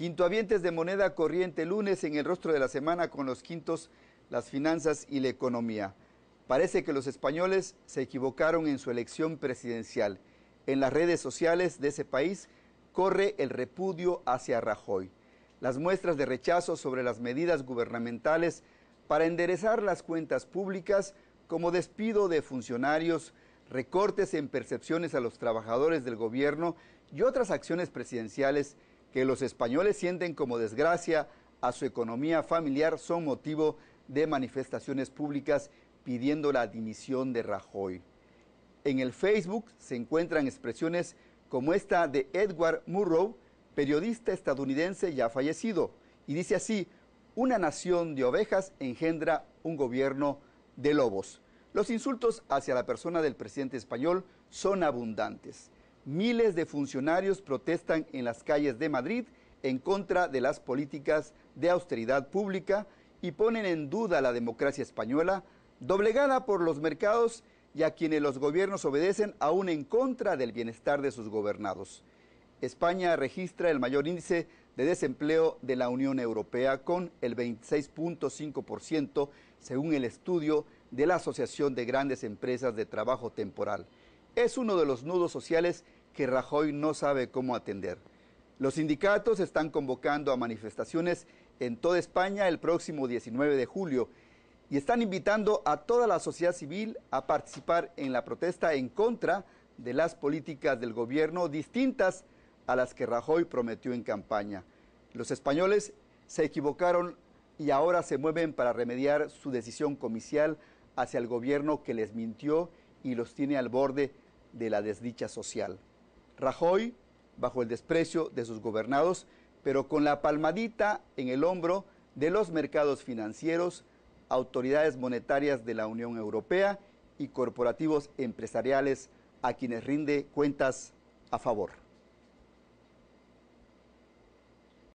Quintoavientes de moneda corriente lunes en el rostro de la semana con los quintos, las finanzas y la economía. Parece que los españoles se equivocaron en su elección presidencial. En las redes sociales de ese país corre el repudio hacia Rajoy. Las muestras de rechazo sobre las medidas gubernamentales para enderezar las cuentas públicas como despido de funcionarios, recortes en percepciones a los trabajadores del gobierno y otras acciones presidenciales que los españoles sienten como desgracia a su economía familiar son motivo de manifestaciones públicas pidiendo la dimisión de Rajoy. En el Facebook se encuentran expresiones como esta de Edward Murrow, periodista estadounidense ya fallecido, y dice así, una nación de ovejas engendra un gobierno de lobos. Los insultos hacia la persona del presidente español son abundantes miles de funcionarios protestan en las calles de Madrid en contra de las políticas de austeridad pública y ponen en duda la democracia española, doblegada por los mercados y a quienes los gobiernos obedecen aún en contra del bienestar de sus gobernados. España registra el mayor índice de desempleo de la Unión Europea con el 26.5% según el estudio de la Asociación de Grandes Empresas de Trabajo Temporal es uno de los nudos sociales que Rajoy no sabe cómo atender. Los sindicatos están convocando a manifestaciones en toda España el próximo 19 de julio y están invitando a toda la sociedad civil a participar en la protesta en contra de las políticas del gobierno distintas a las que Rajoy prometió en campaña. Los españoles se equivocaron y ahora se mueven para remediar su decisión comicial hacia el gobierno que les mintió y los tiene al borde de la desdicha social. Rajoy, bajo el desprecio de sus gobernados, pero con la palmadita en el hombro de los mercados financieros, autoridades monetarias de la Unión Europea y corporativos empresariales a quienes rinde cuentas a favor.